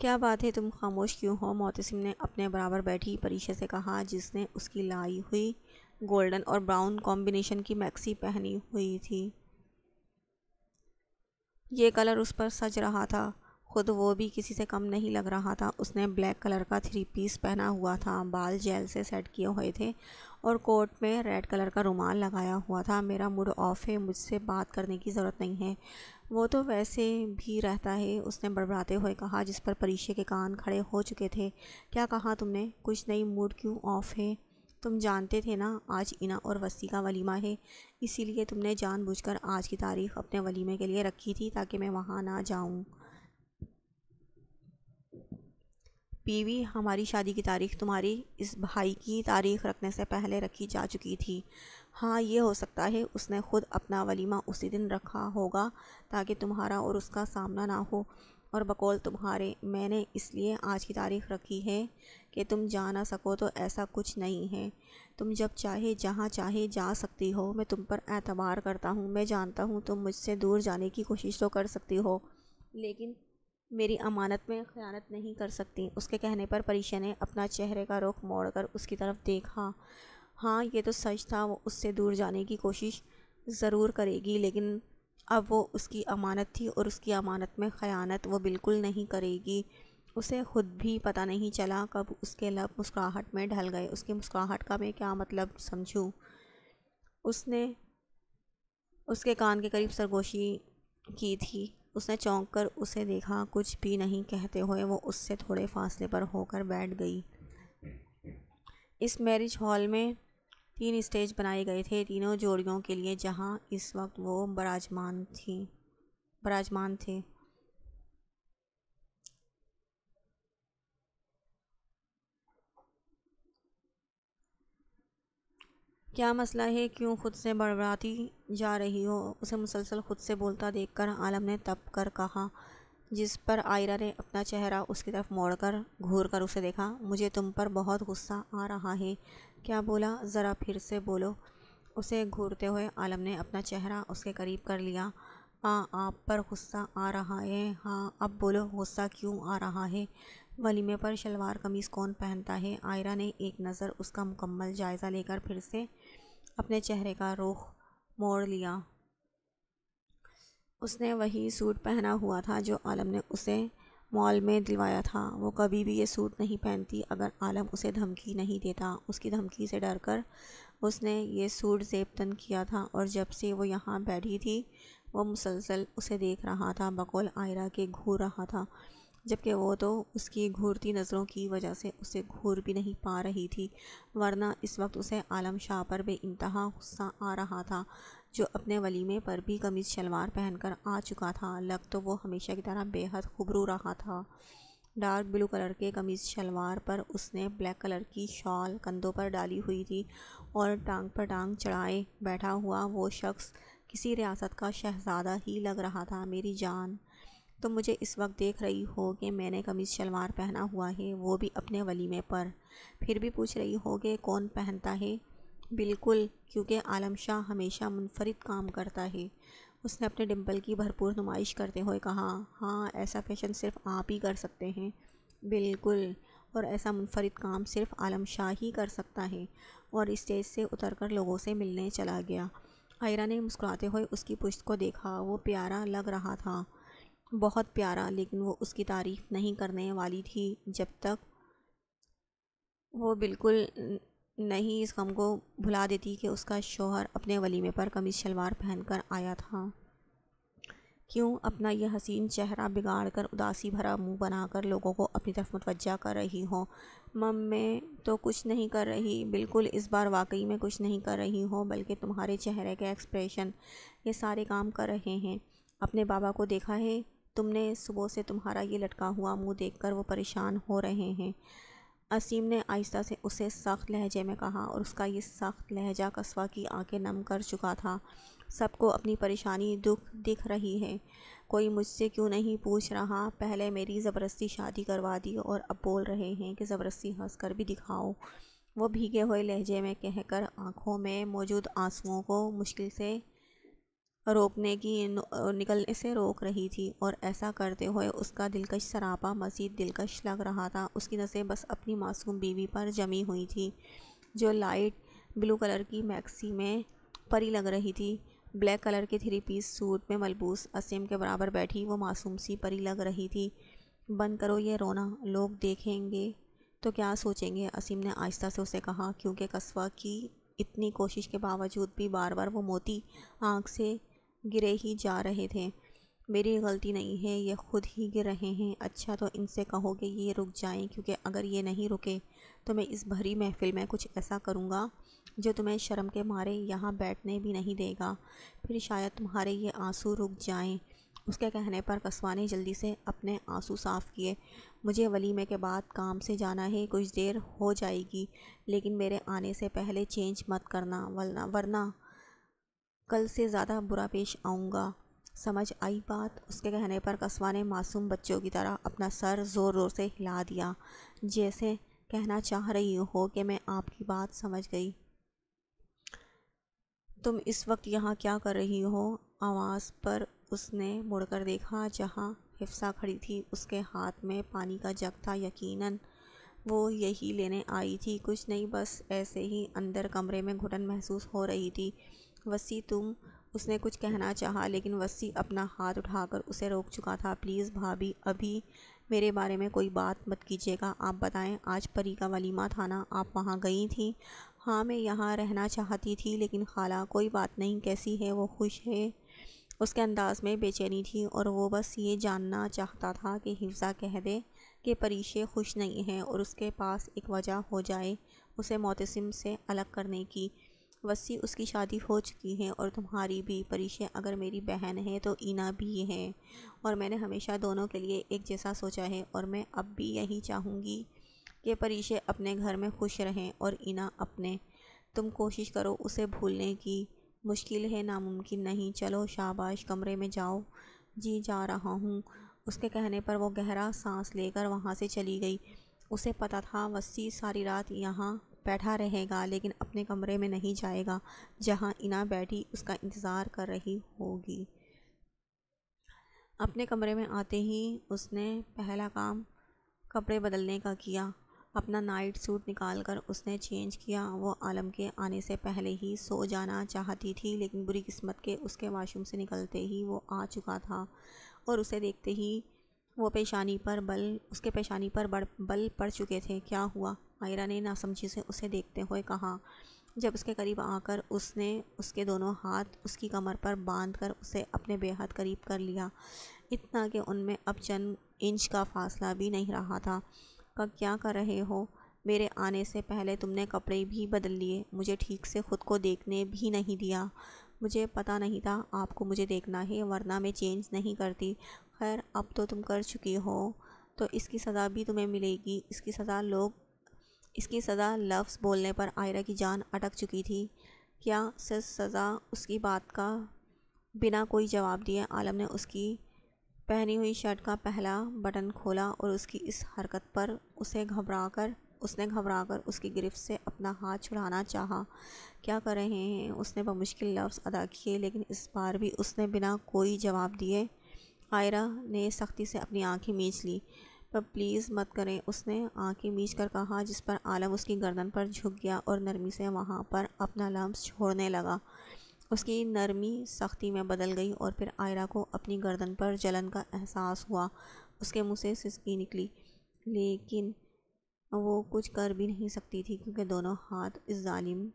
क्या बात है तुम खामोश क्यों हो मोतसिम ने अपने बराबर बैठी परीक्षा से कहा जिसने उसकी लाई हुई गोल्डन और ब्राउन कॉम्बिनेशन की मैक्सी पहनी हुई थी ये कलर उस पर सज रहा था खुद वो भी किसी से कम नहीं लग रहा था उसने ब्लैक कलर का थ्री पीस पहना हुआ था बाल जेल से सेट किए हुए थे और कोट में रेड कलर का रुमाल लगाया हुआ था मेरा मूड ऑफ है मुझसे बात करने की ज़रूरत नहीं है वो तो वैसे भी रहता है उसने बड़बड़ाते हुए कहा जिस पर परीक्षे के कान खड़े हो चुके थे क्या कहा तुमने कुछ नई मूड क्यों ऑफ है तुम जानते थे ना आज इना और वसी का वलीमा है इसीलिए तुमने जानबूझकर आज की तारीख अपने वलीमे के लिए रखी थी ताकि मैं वहाँ ना जाऊँ बीवी हमारी शादी की तारीख तुम्हारी इस भाई की तारीख रखने से पहले रखी जा चुकी थी हाँ ये हो सकता है उसने खुद अपना वलीमा उसी दिन रखा होगा ताकि तुम्हारा और उसका सामना ना हो और बकौल तुम्हारे मैंने इसलिए आज की तारीख़ रखी है कि तुम जा ना सको तो ऐसा कुछ नहीं है तुम जब चाहे जहाँ चाहे जा सकती हो मैं तुम पर एतबार करता हूँ मैं जानता हूँ तुम मुझसे दूर जाने की कोशिश तो कर सकती हो लेकिन मेरी अमानत में ख़यानत नहीं कर सकती उसके कहने पर परीशा ने अपना चेहरे का रुख मोड़कर उसकी तरफ देखा हाँ ये तो सच था वो उससे दूर जाने की कोशिश ज़रूर करेगी लेकिन अब वो उसकी अमानत थी और उसकी अमानत में ख़यानत वो बिल्कुल नहीं करेगी उसे ख़ुद भी पता नहीं चला कब उसके लब मुस्कुराहट में ढल गए उसकी मुस्कुराहट का मैं क्या मतलब समझूँ उसने उसके कान के करीब सरगोशी की थी उसने चौंक कर उसे देखा कुछ भी नहीं कहते हुए वो उससे थोड़े फासले पर होकर बैठ गई इस मैरिज हॉल में तीन स्टेज बनाए गए थे तीनों जोड़ियों के लिए जहां इस वक्त वो बराजमान थी बराजमान थे क्या मसला है क्यों खुद से बड़बड़ाती जा रही हो उसे मुसलसल खुद से बोलता देखकर आलम ने तप कर कहा जिस पर आयरा ने अपना चेहरा उसकी तरफ मोड़कर घूर कर उसे देखा मुझे तुम पर बहुत गुस्सा आ रहा है क्या बोला ज़रा फिर से बोलो उसे घूरते हुए आलम ने अपना चेहरा उसके करीब कर लिया आ आप पर गुस्सा आ रहा है हाँ अब बोलो गुस्सा क्यों आ रहा है वलीमे पर शलवार कमीज़ कौन पहनता है आयरा ने एक नज़र उसका मुकम्मल जायज़ा लेकर फिर से अपने चेहरे का रुख मोड़ लिया उसने वही सूट पहना हुआ था जो आलम ने उसे मॉल में दिलवाया था वो कभी भी ये सूट नहीं पहनती अगर आलम उसे धमकी नहीं देता उसकी धमकी से डर कर उसने ये सूट जेब तन किया था और जब से वो यहाँ बैठी थी वो मुसलसल उसे देख रहा था बकौल आयरा के घूर रहा था जबकि वो तो उसकी घूरती नज़रों की वजह से उसे घूर भी नहीं पा रही थी वरना इस वक्त उसे आलम शाह पर बेानतहा गुस्सा आ रहा था जो अपने वलीमे पर भी कमीज़ शलवार पहनकर आ चुका था लग तो वो हमेशा की तरह बेहद खुबरू रहा था डार्क ब्लू कलर के कमीज़ शलवार पर उसने ब्लैक कलर की शॉल कंधों पर डाली हुई थी और टांग पर टांग चढ़ाए बैठा हुआ वो शख्स किसी रियासत का शहजादा ही लग रहा था मेरी जान तो मुझे इस वक्त देख रही हो कि मैंने कमीज़ शलवार पहना हुआ है वो भी अपने वलीमे पर फिर भी पूछ रही हो कि कौन पहनता है बिल्कुल क्योंकि आलम शाह हमेशा मुनफरद काम करता है उसने अपने डिम्पल की भरपूर नुमाइश करते हुए कहा हाँ ऐसा फैशन सिर्फ आप ही कर सकते हैं बिल्कुल और ऐसा मुनफरद काम सिर्फ आलम शाह ही कर सकता है और स्टेज से उतरकर लोगों से मिलने चला गया आयरा ने मुस्कुराते हुए उसकी पुश्त को देखा वो प्यारा लग रहा था बहुत प्यारा लेकिन वो उसकी तारीफ़ नहीं करने वाली थी जब तक वो बिल्कुल नहीं इस गम को भुला देती कि उसका शोहर अपने वलीमे पर कमीज शलवार पहन कर आया था क्यों अपना यह हसीन चेहरा बिगाड़ कर उदासी भरा मुंह बनाकर लोगों को अपनी तरफ मुतवजा कर रही हो मम मैं तो कुछ नहीं कर रही बिल्कुल इस बार वाकई में कुछ नहीं कर रही हो बल्कि तुम्हारे चेहरे के एक्सप्रेशन ये सारे काम कर रहे हैं अपने बाबा को देखा है तुमने सुबह से तुम्हारा ये लटका हुआ मुंह देखकर वो परेशान हो रहे हैं असीम ने आहिस्ता से उसे सख्त लहजे में कहा और उसका ये सख्त लहजा कस्बा की आंखें नम कर चुका था सबको अपनी परेशानी दुख दिख रही है कोई मुझसे क्यों नहीं पूछ रहा पहले मेरी ज़बरदस्ती शादी करवा दी और अब बोल रहे हैं कि ज़बरदस्ती हंस कर भी दिखाओ वो भीगे हुए लहजे में कहकर आंखों में मौजूद आंसुओं को मुश्किल से रोकने की निकलने से रोक रही थी और ऐसा करते हुए उसका दिलकश सरापा मज़ीद दिलकश लग रहा था उसकी नज़रें बस अपनी मासूम बीवी पर जमी हुई थी जो लाइट ब्लू कलर की मैक्सी में परी लग रही थी ब्लैक कलर के थ्री पीस सूट में मलबूस असीम के बराबर बैठी वो मासूम सी परी लग रही थी बंद करो ये रोना लोग देखेंगे तो क्या सोचेंगे असीम ने आहिस्ता से उसे कहा क्योंकि कस्बा की इतनी कोशिश के बावजूद भी बार बार वो मोती आँख से गिरे ही जा रहे थे मेरी गलती नहीं है ये खुद ही गिर रहे हैं अच्छा तो इनसे कहो कि ये रुक जाएं क्योंकि अगर ये नहीं रुके तो मैं इस भरी महफ़िल में कुछ ऐसा करूँगा जो तुम्हें शर्म के मारे यहाँ बैठने भी नहीं देगा फिर शायद तुम्हारे ये आंसू रुक जाएं उसके कहने पर कस्बा ने जल्दी से अपने आंसू साफ़ किए मुझे वलीमे के बाद काम से जाना है कुछ देर हो जाएगी लेकिन मेरे आने से पहले चेंज मत करना वरना वरना कल से ज़्यादा बुरा पेश आऊँगा समझ आई बात उसके कहने पर कस्बा ने मासूम बच्चों की तरह अपना सर ज़ोर ज़ोर से हिला दिया जैसे कहना चाह रही हो कि मैं आपकी बात समझ गई तुम इस वक्त यहाँ क्या कर रही हो आवाज़ पर उसने मुड़कर देखा जहाँ हिफ्सा खड़ी थी उसके हाथ में पानी का जग था यकीनन वो यही लेने आई थी कुछ नहीं बस ऐसे ही अंदर कमरे में घुटन महसूस हो रही थी वसी तुम उसने कुछ कहना चाहा लेकिन वसी अपना हाथ उठाकर उसे रोक चुका था प्लीज़ भाभी अभी मेरे बारे में कोई बात मत कीजिएगा आप बताएं आज परी का वलीमा था ना आप वहाँ गई थी हाँ मैं यहाँ रहना चाहती थी लेकिन खाला कोई बात नहीं कैसी है वो खुश है उसके अंदाज़ में बेचैनी थी और वो बस ये जानना चाहता था कि हिफ्ज़ा कह दे कि परीशे खुश नहीं हैं और उसके पास एक वजह हो जाए उसे मोतसम से अलग करने की वसी उसकी शादी हो चुकी है और तुम्हारी भी परीशे अगर मेरी बहन है तो ईना भी है और मैंने हमेशा दोनों के लिए एक जैसा सोचा है और मैं अब भी यही चाहूँगी कि परीशे अपने घर में खुश रहें और ईना अपने तुम कोशिश करो उसे भूलने की मुश्किल है नामुमकिन नहीं चलो शाबाश कमरे में जाओ जी जा रहा हूँ उसके कहने पर वो गहरा सांस लेकर वहाँ से चली गई उसे पता था वसी सारी रात यहाँ बैठा रहेगा लेकिन अपने कमरे में नहीं जाएगा जहाँ इना बैठी उसका इंतज़ार कर रही होगी अपने कमरे में आते ही उसने पहला काम कपड़े बदलने का किया अपना नाइट सूट निकाल कर उसने चेंज किया वो आलम के आने से पहले ही सो जाना चाहती थी लेकिन बुरी किस्मत के उसके वाशरूम से निकलते ही वो आ चुका था और उसे देखते ही वो पेशानी पर बल उसके पेशानी पर बल पड़ चुके थे क्या हुआ मायरा ने नासमझी से उसे देखते हुए कहा जब उसके करीब आकर उसने उसके दोनों हाथ उसकी कमर पर बांध कर उसे अपने बेहद करीब कर लिया इतना कि उनमें अब चंद इंच का फासला भी नहीं रहा था का क्या कर रहे हो मेरे आने से पहले तुमने कपड़े भी बदल लिए मुझे ठीक से खुद को देखने भी नहीं दिया मुझे पता नहीं था आपको मुझे देखना है वरना मैं चेंज नहीं करती खैर अब तो तुम कर चुकी हो तो इसकी सज़ा भी तुम्हें मिलेगी इसकी सज़ा लोग इसकी सज़ा लफ्ज़ बोलने पर आयरा की जान अटक चुकी थी क्या सिर्फ सज़ा उसकी बात का बिना कोई जवाब दिए आलम ने उसकी पहनी हुई शर्ट का पहला बटन खोला और उसकी इस हरकत पर उसे घबरा कर उसने घबरा कर उसकी गिरफ्त से अपना हाथ छुड़ाना चाहा क्या कर रहे हैं उसने बमुश्किल लफ्ज़ अदा किए लेकिन इस बार भी उसने बिना कोई जवाब दिए आयरा ने सख्ती से अपनी आँखें मींच ली पर प्लीज़ मत करें उसने आंखें मीच कर कहा जिस पर आलम उसकी गर्दन पर झुक गया और नरमी से वहाँ पर अपना लम्स छोड़ने लगा उसकी नरमी सख्ती में बदल गई और फिर आयरा को अपनी गर्दन पर जलन का एहसास हुआ उसके मुँह से सिसकी निकली लेकिन वो कुछ कर भी नहीं सकती थी क्योंकि दोनों हाथ इस जालिम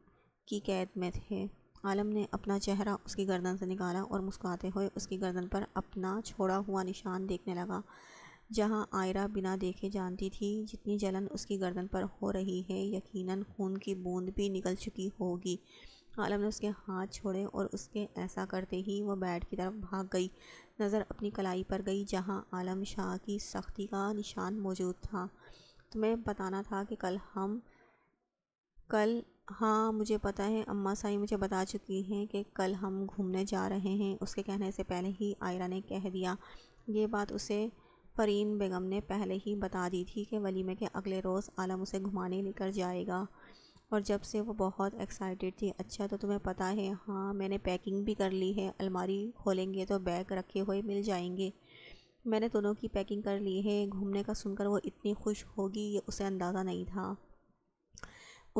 की कैद में थे आलम ने अपना चेहरा उसकी गर्दन से निकाला और मुस्कुराते हुए उसकी गर्दन पर अपना छोड़ा हुआ निशान देखने लगा जहां आयरा बिना देखे जानती थी जितनी जलन उसकी गर्दन पर हो रही है यकीनन खून की बूंद भी निकल चुकी होगी आलम ने उसके हाथ छोड़े और उसके ऐसा करते ही वह बैट की तरफ भाग गई नज़र अपनी कलाई पर गई जहां आलम शाह की सख्ती का निशान मौजूद था तुम्हें बताना था कि कल हम कल हाँ मुझे पता है अम्मा साई मुझे बता चुकी हैं कि कल हम घूमने जा रहे हैं उसके कहने से पहले ही आयरा ने कह दिया ये बात उसे परीन बेगम ने पहले ही बता दी थी कि वलीमे के अगले रोज़ आलम उसे घुमाने लेकर जाएगा और जब से वो बहुत एक्साइटेड थी अच्छा तो तुम्हें पता है हाँ मैंने पैकिंग भी कर ली है अलमारी खोलेंगे तो बैग रखे हुए मिल जाएंगे मैंने दोनों की पैकिंग कर ली है घूमने का सुनकर वो इतनी खुश होगी ये उसे अंदाज़ा नहीं था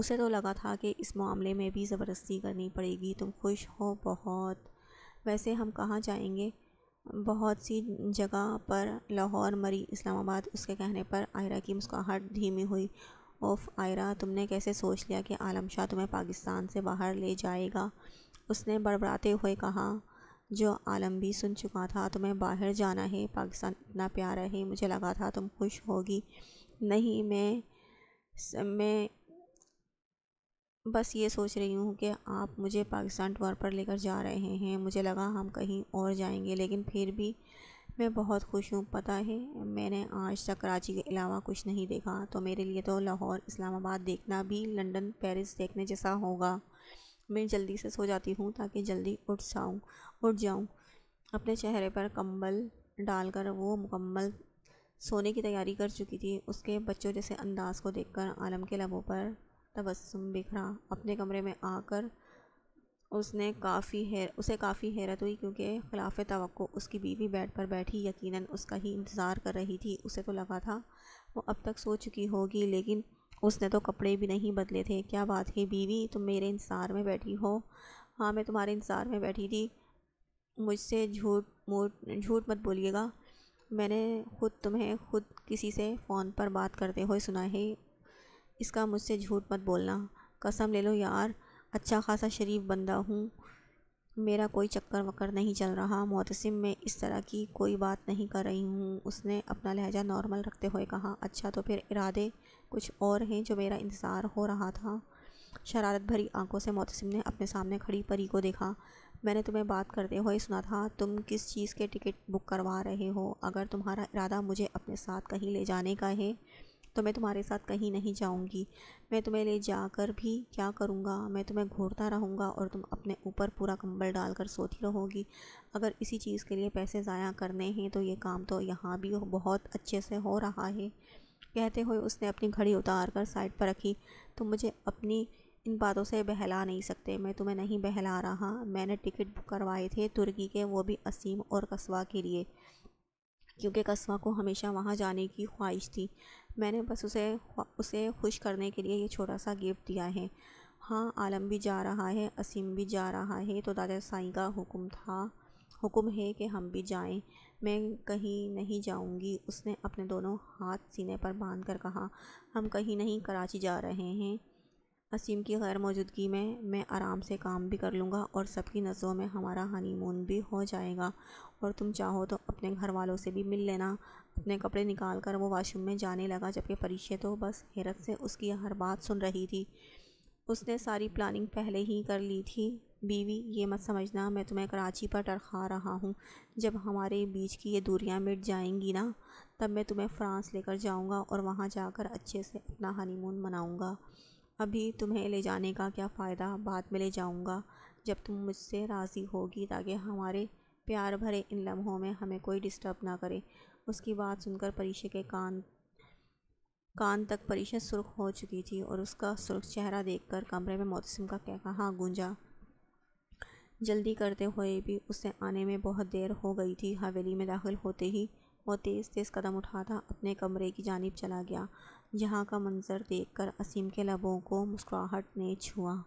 उसे तो लगा था कि इस मामले में भी ज़बरदस्ती करनी पड़ेगी तुम खुश हो बहुत वैसे हम कहाँ जाएंगे बहुत सी जगह पर लाहौर मरी इस्लामाबाद उसके कहने पर आयरा की मुस्कुराहट धीमी हुई ओफ आयरा तुमने कैसे सोच लिया कि आलम शाह तुम्हें पाकिस्तान से बाहर ले जाएगा उसने बड़बड़ाते हुए कहा जो आलम भी सुन चुका था तुम्हें बाहर जाना है पाकिस्तान इतना प्यारा है मुझे लगा था तुम खुश होगी नहीं मैं मैं बस ये सोच रही हूँ कि आप मुझे पाकिस्तान टूर पर लेकर जा रहे हैं मुझे लगा हम कहीं और जाएंगे लेकिन फिर भी मैं बहुत खुश हूँ पता है मैंने आज तक कराची के अलावा कुछ नहीं देखा तो मेरे लिए तो लाहौर इस्लामाबाद देखना भी लंदन पेरिस देखने जैसा होगा मैं जल्दी से सो जाती हूँ ताकि जल्दी उठ जाऊँ उठ जाऊँ अपने चेहरे पर कंबल डालकर वो मुकम्मल सोने की तैयारी कर चुकी थी उसके बच्चों जैसे अंदाज को देखकर आलम के लबों पर तबस्सुम बिखरा अपने कमरे में आकर उसने काफ़ी हैर उसे काफ़ी हैरत हुई क्योंकि खिलाफ तो उसकी बीवी बेड पर बैठी यकीनन उसका ही इंतज़ार कर रही थी उसे तो लगा था वो अब तक सो चुकी होगी लेकिन उसने तो कपड़े भी नहीं बदले थे क्या बात है बीवी तुम मेरे इंतज़ार में बैठी हो हाँ मैं तुम्हारे इंतज़ार में बैठी थी मुझसे झूठ मूठ झूठ मत बोलिएगा मैंने खुद तुम्हें खुद किसी से फ़ोन पर बात करते हुए सुना है इसका मुझसे झूठ मत बोलना कसम ले लो यार अच्छा खासा शरीफ बंदा हूँ मेरा कोई चक्कर वक्कर नहीं चल रहा मोतसिम मैं इस तरह की कोई बात नहीं कर रही हूँ उसने अपना लहजा नॉर्मल रखते हुए कहा अच्छा तो फिर इरादे कुछ और हैं जो मेरा इंतज़ार हो रहा था शरारत भरी आंखों से मोतसिम ने अपने सामने खड़ी परी को देखा मैंने तुम्हें बात करते हुए सुना था तुम किस चीज़ के टिकट बुक करवा रहे हो अगर तुम्हारा इरादा मुझे अपने साथ कहीं ले जाने का है तो मैं तुम्हारे साथ कहीं नहीं जाऊंगी मैं तुम्हें ले जाकर भी क्या करूंगा मैं तुम्हें घूरता रहूंगा और तुम अपने ऊपर पूरा कंबल डालकर सोती रहोगी अगर इसी चीज़ के लिए पैसे ज़ाया करने हैं तो ये काम तो यहाँ भी बहुत अच्छे से हो रहा है कहते हुए उसने अपनी घड़ी उतार कर साइड पर रखी तुम मुझे अपनी इन बातों से बहला नहीं सकते मैं तुम्हें नहीं बहला रहा मैंने टिकट बुक करवाए थे तुर्की के वो भी असीम और कस्बा के लिए क्योंकि कस्बा को हमेशा वहाँ जाने की ख्वाहिश थी मैंने बस उसे उसे खुश करने के लिए ये छोटा सा गिफ्ट दिया है हाँ आलम भी जा रहा है असीम भी जा रहा है तो दादा साई का हुक्म था हुक्म है कि हम भी जाएं मैं कहीं नहीं जाऊंगी उसने अपने दोनों हाथ सीने पर बांध कर कहा हम कहीं नहीं कराची जा रहे हैं असीम की गैर मौजूदगी में मैं आराम से काम भी कर लूँगा और सबकी नज़रों में हमारा हनीमून भी हो जाएगा और तुम चाहो तो अपने घर वालों से भी मिल लेना अपने कपड़े निकाल कर वो वाशरूम में जाने लगा जबकि परीक्षे तो बस हैरत से उसकी हर बात सुन रही थी उसने सारी प्लानिंग पहले ही कर ली थी बीवी ये मत समझना मैं तुम्हें कराची पर टरखा रहा हूँ जब हमारे बीच की ये दूरियाँ मिट जाएंगी ना तब मैं तुम्हें फ़्रांस लेकर जाऊँगा और वहाँ जाकर अच्छे से अपना हनीमून मनाऊँगा अभी तुम्हें ले जाने का क्या फ़ायदा बाद में ले जाऊँगा जब तुम मुझसे राज़ी होगी ताकि हमारे प्यार भरे इन लम्हों में हमें कोई डिस्टर्ब ना करे उसकी बात सुनकर परीशे के कान कान तक परिशा सुर्ख हो चुकी थी और उसका सुर्ख चेहरा देखकर कमरे में मोतसम का क्या हाँ गूंजा जल्दी करते हुए भी उसे आने में बहुत देर हो गई थी हवेली में दाखिल होते ही वो तेज़ तेज़ कदम उठाता अपने कमरे की जानब चला गया जहाँ का मंज़र देखकर असीम के लबों को मुस्कुराहट ने छुआ